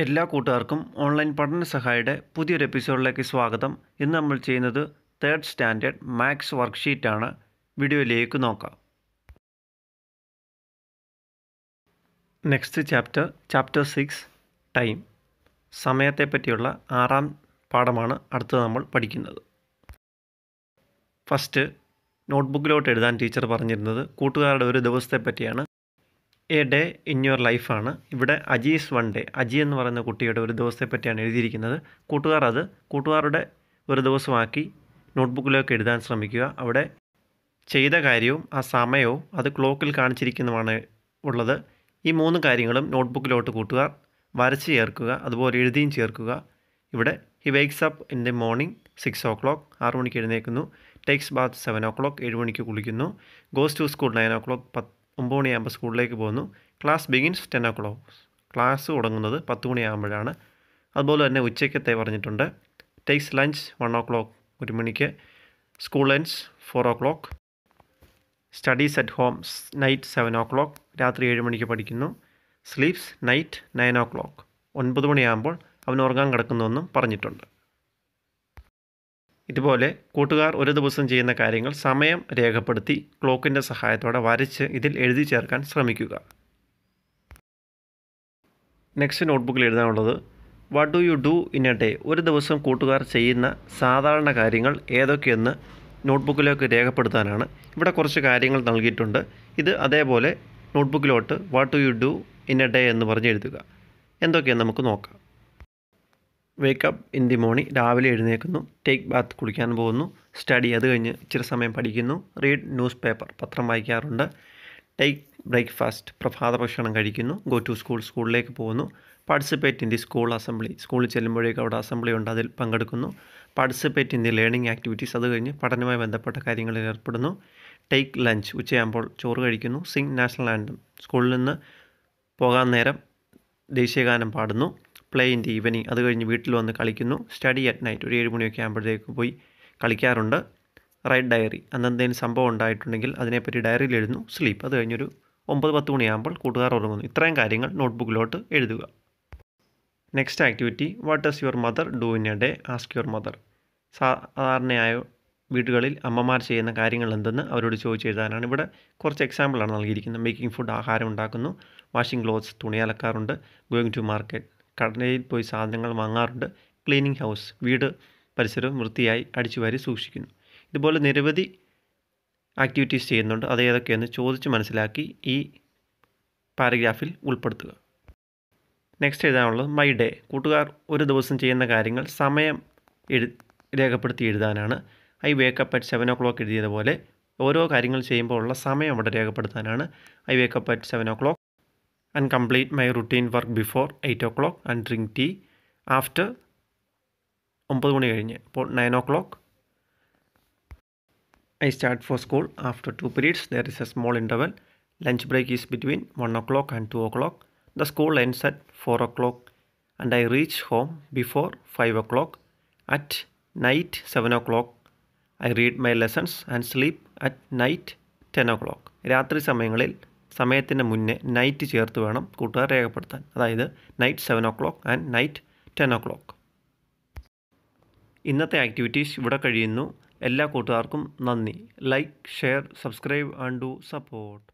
എല്ലാ കൂട്ടുകാർക്കും ഓൺലൈൻ പഠന സഹായിയുടെ പുതിയൊരു എപ്പിസോഡിലേക്ക് സ്വാഗതം ഇന്ന് നമ്മൾ ചെയ്യുന്നത് തേർഡ് സ്റ്റാൻഡേർഡ് മാത്സ് വർക്ക്ഷീറ്റാണ് വീഡിയോയിലേക്ക് നോക്കാം next chapter chapter six time സമയത്തെ പറ്റിയുള്ള ആറാം പാഠമാണ് അടുത്തത് നമ്മൾ പഠിക്കുന്നത് ഫസ്റ്റ് നോട്ട്ബുക്കിലോട്ട് എഴുതാൻ ടീച്ചർ പറഞ്ഞിരുന്നത് കൂട്ടുകാരുടെ ഒരു ദിവസത്തെ പറ്റിയാണ് എ ഡേ ഇൻ യുവർ ലൈഫാണ് ഇവിടെ അജീസ് വൺ ഡേ അജി എന്ന് പറയുന്ന കുട്ടിയുടെ ഒരു ദിവസത്തെ പറ്റിയാണ് എഴുതിയിരിക്കുന്നത് കൂട്ടുകാർ അത് കൂട്ടുകാരുടെ ഒരു ദിവസമാക്കി നോട്ട്ബുക്കിലേക്ക് എഴുതാൻ ശ്രമിക്കുക അവിടെ ചെയ്ത കാര്യവും ആ സമയവും അത് ക്ലോക്കിൽ കാണിച്ചിരിക്കുന്നതുമാണ് ഉള്ളത് ഈ മൂന്ന് കാര്യങ്ങളും നോട്ട്ബുക്കിലോട്ട് കൂട്ടുകാർ വരച്ച് ചേർക്കുക അതുപോലെ എഴുതിയും ചേർക്കുക ഇവിടെ he wakes up in the morning six o'clock ആറു മണിക്ക് എഴുന്നേൽക്കുന്നു takes bath seven o'clock ഏഴ് മണിക്ക് കുളിക്കുന്നു goes to school nine o'clock പത്ത് ഒമ്പത് മണിയാകുമ്പോൾ സ്കൂളിലേക്ക് പോകുന്നു class begins ten o'clock class തുടങ്ങുന്നത് പത്ത് മണിയാകുമ്പോഴാണ് അതുപോലെ തന്നെ ഉച്ചയ്ക്കത്തെ പറഞ്ഞിട്ടുണ്ട് takes lunch one o'clock ഒരു മണിക്ക് school lunch four o'clock studies at home night seven o'clock രാത്രി ഏഴ് മണിക്ക് പഠിക്കുന്നു sleeps night nine o'clock ഒൻപത് മണിയാകുമ്പോൾ അവൻ ഉറങ്ങാൻ കിടക്കുന്നുവെന്നും പറഞ്ഞിട്ടുണ്ട് ഇതുപോലെ കൂട്ടുകാർ ഒരു ദിവസം ചെയ്യുന്ന കാര്യങ്ങൾ സമയം രേഖപ്പെടുത്തി ക്ലോക്കിൻ്റെ സഹായത്തോടെ വരച്ച് ഇതിൽ എഴുതി ചേർക്കാൻ ശ്രമിക്കുക നെക്സ്റ്റ് നോട്ട്ബുക്കിൽ എഴുതാനുള്ളത് what do you do in a day ഒരു ദിവസം കൂട്ടുകാർ ചെയ്യുന്ന സാധാരണ കാര്യങ്ങൾ ഏതൊക്കെയെന്ന് നോട്ട്ബുക്കിലേക്ക് രേഖപ്പെടുത്താനാണ് ഇവിടെ കുറച്ച് കാര്യങ്ങൾ നൽകിയിട്ടുണ്ട് ഇത് അതേപോലെ നോട്ട്ബുക്കിലോട്ട് what do you do in a day എന്ന് പറഞ്ഞ് എഴുതുക എന്തൊക്കെയാണ് നമുക്ക് നോക്കാം വേക്കപ്പ് ഇൻ ദി മോർണിംഗ് രാവിലെ എഴുന്നേൽക്കുന്നു ടേക്ക് ബാത്ത് കുളിക്കാൻ പോകുന്നു സ്റ്റഡി അത് കഴിഞ്ഞ് ഇച്ചിരി സമയം പഠിക്കുന്നു റീഡ് ന്യൂസ് പേപ്പർ പത്രം വായിക്കാറുണ്ട് ടേക്ക് ബ്രേക്ക്ഫാസ്റ്റ് പ്രഭാത ഭക്ഷണം കഴിക്കുന്നു ഗോ ടു സ്കൂൾ സ്കൂളിലേക്ക് പോകുന്നു participate in the school assembly സ്കൂളിൽ ചെല്ലുമ്പോഴേക്ക് അവിടെ അസംബ്ലി ഉണ്ട് അതിൽ പങ്കെടുക്കുന്നു participate in the learning activities അത് കഴിഞ്ഞ് പഠനവുമായി ബന്ധപ്പെട്ട കാര്യങ്ങളിൽ ഏർപ്പെടുന്നു ടേക്ക് ലഞ്ച് ഉച്ചയാകുമ്പോൾ ചോറ് കഴിക്കുന്നു സിംഗ് നാഷണൽ ആൻഡം സ്കൂളിൽ നിന്ന് പോകാൻ നേരം ദേശീയഗാനം പാടുന്നു പ്ലേ ഇൻ ദി ഈവനിങ് അത് കഴിഞ്ഞ് വീട്ടിൽ വന്ന് കളിക്കുന്നു സ്റ്റഡി അറ്റ് നൈറ്റ് ഒരു ഏഴ് മണിയൊക്കെ ആകുമ്പോഴത്തേക്ക് പോയി കളിക്കാറുണ്ട് റൈറ്റ് ഡയറി അന്നെന്തെങ്കിലും സംഭവം ഉണ്ടായിട്ടുണ്ടെങ്കിൽ അതിനെപ്പറ്റി ഡയറിയിൽ എഴുതുന്നു സ്ലീപ്പ് അത് കഴിഞ്ഞൊരു ഒമ്പത് പത്ത് മണിയാകുമ്പോൾ കൂട്ടുകാർ ഉറങ്ങുന്നു ഇത്രയും കാര്യങ്ങൾ നോട്ട്ബുക്കിലോട്ട് എഴുതുക next activity what does your mother do in a day ask your mother സാധാരണയായ വീടുകളിൽ അമ്മമാർ ചെയ്യുന്ന കാര്യങ്ങൾ എന്തെന്ന് അവരോട് ചോദിച്ചു എഴുതാനാണ് ഇവിടെ കുറച്ച് എക്സാമ്പിളാണ് നൽകിയിരിക്കുന്നത് മേക്കിംഗ് ഫുഡ് ആഹാരം ഉണ്ടാക്കുന്നു വാഷിംഗ് ക്ലോത്ത്സ് തുണി അലക്കാറുണ്ട് ഗോയിങ് ടു മാർക്കറ്റ് കടലയിൽ പോയി സാധനങ്ങൾ വാങ്ങാറുണ്ട് ക്ലീനിങ് ഹൗസ് വീട് പരിസരം വൃത്തിയായി അടിച്ചുവാരി സൂക്ഷിക്കുന്നു ഇതുപോലെ നിരവധി ആക്ടിവിറ്റീസ് ചെയ്യുന്നുണ്ട് അത് ഏതൊക്കെയെന്ന് ചോദിച്ച് മനസ്സിലാക്കി ഈ പാരഗ്രാഫിൽ ഉൾപ്പെടുത്തുക നെക്സ്റ്റ് എഴുതാനുള്ളത് മൈ ഡേ കൂട്ടുകാർ ഒരു ദിവസം ചെയ്യുന്ന കാര്യങ്ങൾ സമയം എഴു രേഖപ്പെടുത്തി എഴുതാനാണ് I wake up at seven o'clock എഴുതിയതുപോലെ ഓരോ കാര്യങ്ങൾ ചെയ്യുമ്പോൾ ഉള്ള സമയം അവിടെ രേഖപ്പെടുത്താനാണ് I wake up at seven o'clock and complete my routine work before 8 o'clock and drink tea after ഒമ്പത് മണി കഴിഞ്ഞ് അപ്പോൾ nine o'clock I start for school after two periods there is a small interval lunch break is between one o'clock and two o'clock the school ends at four o'clock and I reach home before five o'clock at night seven o'clock I read my lessons and sleep at night ten o'clock രാത്രി സമയങ്ങളിൽ സമയത്തിന് മുന്നേ night ചേർത്ത് വേണം കൂട്ടുകാർ രേഖപ്പെടുത്താൻ അതായത് night seven o'clock and night ten o'clock ഇന്നത്തെ ആക്ടിവിറ്റീസ് ഇവിടെ കഴിയുന്നു എല്ലാ കൂട്ടുകാർക്കും നന്ദി like share subscribe and do support